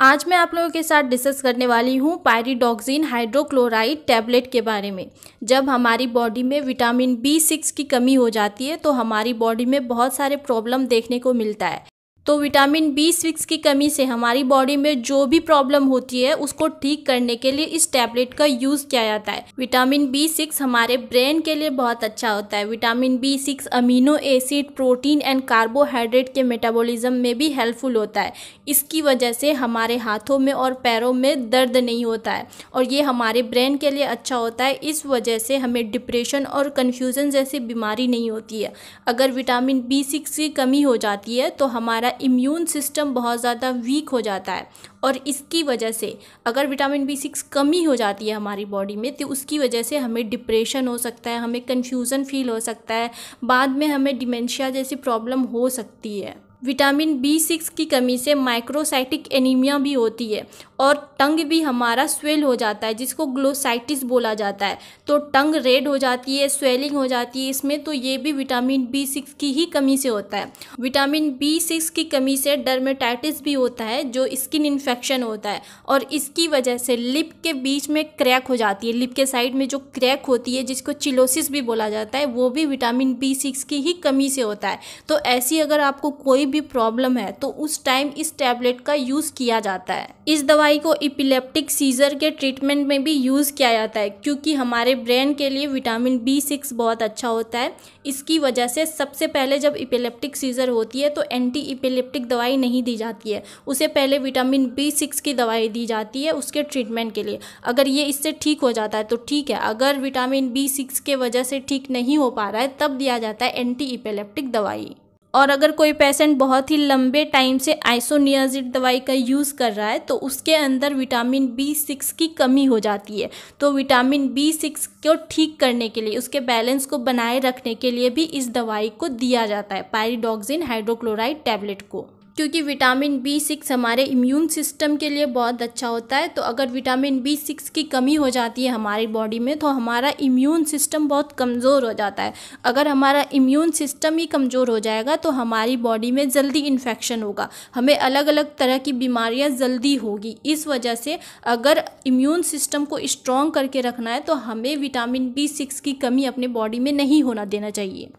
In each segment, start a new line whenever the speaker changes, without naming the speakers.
आज मैं आप लोगों के साथ डिस्कस करने वाली हूँ पायरीडॉक्सिन हाइड्रोक्लोराइड टैबलेट के बारे में जब हमारी बॉडी में विटामिन बी सिक्स की कमी हो जाती है तो हमारी बॉडी में बहुत सारे प्रॉब्लम देखने को मिलता है तो विटामिन बी सिक्स की कमी से हमारी बॉडी में जो भी प्रॉब्लम होती है उसको ठीक करने के लिए इस टैबलेट का यूज़ किया जाता है विटामिन बी सिक्स हमारे ब्रेन के लिए बहुत अच्छा होता है vitamin B six amino acid protein and carbohydrate के मेटाबॉलिज्म में भी हेल्पफुल होता है इसकी वजह से हमारे हाथों में और पैरों में दर्द नहीं होता है और ये हमारे ब्रेन के लिए अच्छा होता है इस वजह से हमें डिप्रेशन और कन्फ्यूज़न जैसी बीमारी नहीं होती है अगर विटामिन बी सिक्स की कमी हो जाती है तो हमारा इम्यून सिस्टम बहुत ज़्यादा वीक हो जाता है और इसकी वजह से अगर विटामिन बी सिक्स कमी हो जाती है हमारी बॉडी में तो उसकी वजह से हमें डिप्रेशन हो सकता है हमें कन्फ्यूज़न फील हो सकता है बाद में हमें डिमेंशिया जैसी प्रॉब्लम हो सकती है विटामिन बी सिक्स की कमी से माइक्रोसाइटिक एनीमिया भी होती है और टंग भी हमारा स्वेल हो जाता है जिसको ग्लोसाइटिस बोला जाता है तो टंग रेड हो जाती है स्वेलिंग हो जाती है इसमें तो ये भी विटामिन बी सिक्स की ही कमी से होता है विटामिन बी सिक्स की कमी से डर्मेटाइटिस भी होता है जो स्किन इन्फेक्शन होता है और इसकी वजह से लिप के बीच में क्रैक हो जाती है लिप के साइड में जो क्रैक होती है जिसको चिलोसिस भी बोला जाता है वो भी विटामिन बी सिक्स की ही कमी से होता है तो ऐसी अगर आपको कोई भी प्रॉब्लम है तो उस टाइम इस टैबलेट का यूज़ किया जाता है इस दवाई को इपिलेप्टिक सीजर के ट्रीटमेंट में भी यूज़ किया जाता है क्योंकि हमारे ब्रेन के लिए विटामिन बी सिक्स बहुत अच्छा होता है इसकी वजह से सबसे पहले जब इपिलेप्टिक सीजर होती है तो एंटी इपिलेप्टिक दवाई नहीं दी जाती है उसे पहले विटामिन बी सिक्स की दवाई दी जाती है उसके ट्रीटमेंट के लिए अगर ये इससे ठीक हो जाता है तो ठीक है अगर विटामिन बी सिक्स के वजह से ठीक नहीं हो पा रहा है तब दिया जाता है एंटी इपिलेप्टिक दवाई और अगर कोई पेशेंट बहुत ही लंबे टाइम से आइसोनियाजिड दवाई का यूज़ कर रहा है तो उसके अंदर विटामिन बी सिक्स की कमी हो जाती है तो विटामिन बी सिक्स को ठीक करने के लिए उसके बैलेंस को बनाए रखने के लिए भी इस दवाई को दिया जाता है पायरीडॉक्सिन हाइड्रोक्लोराइड टैबलेट को क्योंकि विटामिन बी सिक्स हमारे इम्यून सिस्टम के लिए बहुत अच्छा होता है तो अगर विटामिन बी सिक्स की कमी हो जाती है हमारी बॉडी में तो हमारा इम्यून सिस्टम बहुत कमज़ोर हो जाता है अगर हमारा इम्यून सिस्टम ही कमज़ोर हो जाएगा तो हमारी बॉडी में जल्दी इन्फेक्शन होगा हमें अलग अलग तरह की बीमारियाँ जल्दी होगी इस वजह से अगर इम्यून सिस्टम को स्ट्रॉन्ग करके रखना है तो हमें विटामिन बी सिक्स की कमी अपने बॉडी में नहीं होना देना चाहिए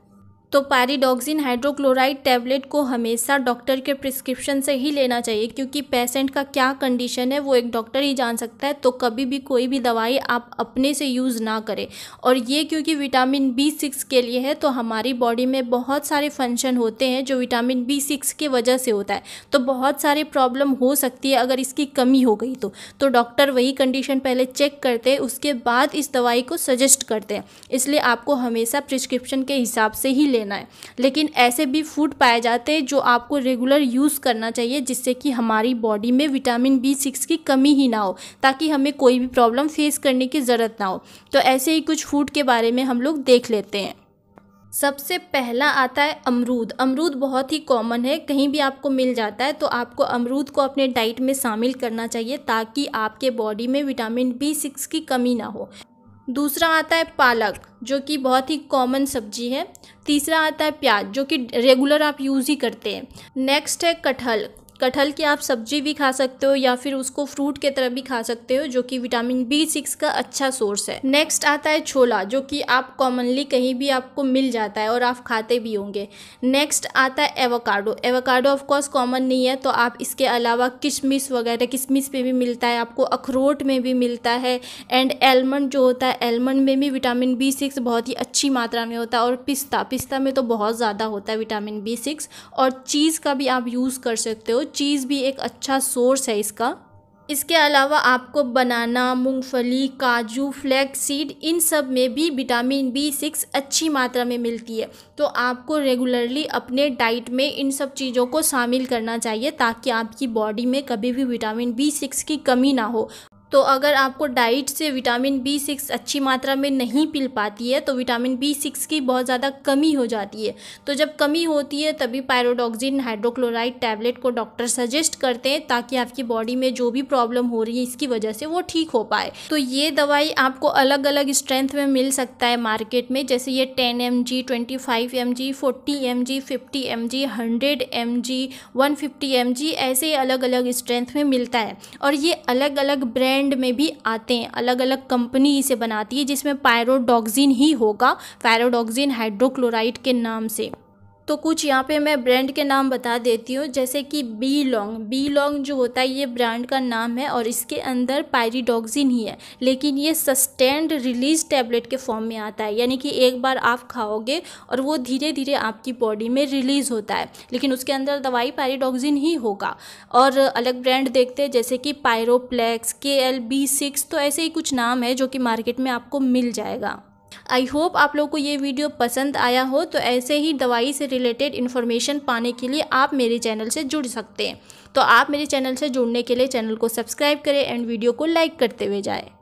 तो पैरिडॉक्सिन हाइड्रोक्लोराइड टैबलेट को हमेशा डॉक्टर के प्रिस्क्रिप्शन से ही लेना चाहिए क्योंकि पेशेंट का क्या कंडीशन है वो एक डॉक्टर ही जान सकता है तो कभी भी कोई भी दवाई आप अपने से यूज़ ना करें और ये क्योंकि विटामिन बी सिक्स के लिए है तो हमारी बॉडी में बहुत सारे फंक्शन होते हैं जो विटामिन बी सिक्स की वजह से होता है तो बहुत सारे प्रॉब्लम हो सकती है अगर इसकी कमी हो गई तो, तो डॉक्टर वही कंडीशन पहले चेक करते हैं उसके बाद इस दवाई को सजेस्ट करते हैं इसलिए आपको हमेशा प्रिस्क्रिप्शन के हिसाब से ही ले लेना है लेकिन ऐसे भी फूड पाए जाते हैं जो आपको रेगुलर यूज़ करना चाहिए जिससे कि हमारी बॉडी में विटामिन बी सिक्स की कमी ही ना हो ताकि हमें कोई भी प्रॉब्लम फेस करने की ज़रूरत ना हो तो ऐसे ही कुछ फूड के बारे में हम लोग देख लेते हैं सबसे पहला आता है अमरूद अमरूद बहुत ही कॉमन है कहीं भी आपको मिल जाता है तो आपको अमरूद को अपने डाइट में शामिल करना चाहिए ताकि आपके बॉडी में विटामिन बी सिक्स की कमी ना हो दूसरा आता है पालक जो कि बहुत ही कॉमन सब्जी है तीसरा आता है प्याज जो कि रेगुलर आप यूज़ ही करते हैं नेक्स्ट है कटहल कटहल की आप सब्जी भी खा सकते हो या फिर उसको फ्रूट के तरह भी खा सकते हो जो कि विटामिन बी सिक्स का अच्छा सोर्स है नेक्स्ट आता है छोला जो कि आप कॉमनली कहीं भी आपको मिल जाता है और आप खाते भी होंगे नेक्स्ट आता है एवोकाडो एवोकाडो ऑफकोर्स कॉमन नहीं है तो आप इसके अलावा किशमिश वगैरह किशमिश पे भी मिलता है आपको अखरोट में भी मिलता है एंड एलमंड जो होता है एलमंड में भी विटामिन बी सिक्स बहुत ही अच्छी मात्रा में होता है और पिस्ता पिस्ता में तो बहुत ज़्यादा होता है विटामिन बी सिक्स और चीज़ का भी आप यूज़ कर सकते हो चीज़ भी एक अच्छा सोर्स है इसका इसके अलावा आपको बनाना मूंगफली काजू फ्लैक्स सीड इन सब में भी विटामिन बी सिक्स अच्छी मात्रा में मिलती है तो आपको रेगुलरली अपने डाइट में इन सब चीज़ों को शामिल करना चाहिए ताकि आपकी बॉडी में कभी भी विटामिन बी सिक्स की कमी ना हो तो अगर आपको डाइट से विटामिन बी सिक्स अच्छी मात्रा में नहीं पिल पाती है तो विटामिन बी सिक्स की बहुत ज़्यादा कमी हो जाती है तो जब कमी होती है तभी पायरोडॉक्सिन हाइड्रोक्लोराइड टैबलेट को डॉक्टर सजेस्ट करते हैं ताकि आपकी बॉडी में जो भी प्रॉब्लम हो रही है इसकी वजह से वो ठीक हो पाए तो ये दवाई आपको अलग अलग स्ट्रेंथ में मिल सकता है मार्केट में जैसे ये ten M G twenty five M G forty M G fifty M G hundred M G one fifty M G ऐसे अलग अलग स्ट्रेंथ में मिलता है और ये अलग अलग ब्रांड ब्रांड में भी आते हैं अलग अलग कंपनी इसे बनाती है जिसमें पायरोडॉक्सिन ही होगा पायरोडॉक्सिन हाइड्रोक्लोराइड के नाम से तो कुछ यहाँ पे मैं ब्रांड के नाम बता देती हूँ जैसे कि बी लॉन्ग बी लॉन्ग जो होता है ये ब्रांड का नाम है और इसके अंदर पायरीडॉक्सिन ही है लेकिन ये सस्टेंड रिलीज टैबलेट के फॉर्म में आता है यानी कि एक बार आप खाओगे और वो धीरे धीरे आपकी बॉडी में रिलीज़ होता है लेकिन उसके अंदर दवाई पायरीडॉक्सिन ही होगा और अलग ब्रांड देखते हैं जैसे कि पायरोप्लेक्स के एल बी सिक्स तो ऐसे ही कुछ नाम है जो कि मार्केट में आपको मिल जाएगा आई होप आप लोग को ये वीडियो पसंद आया हो तो ऐसे ही दवाई से रिलेटेड इन्फॉर्मेशन पाने के लिए आप मेरे चैनल से जुड़ सकते हैं तो आप मेरे चैनल से जुड़ने के लिए चैनल को सब्सक्राइब करें एंड वीडियो को लाइक करते हुए जाएँ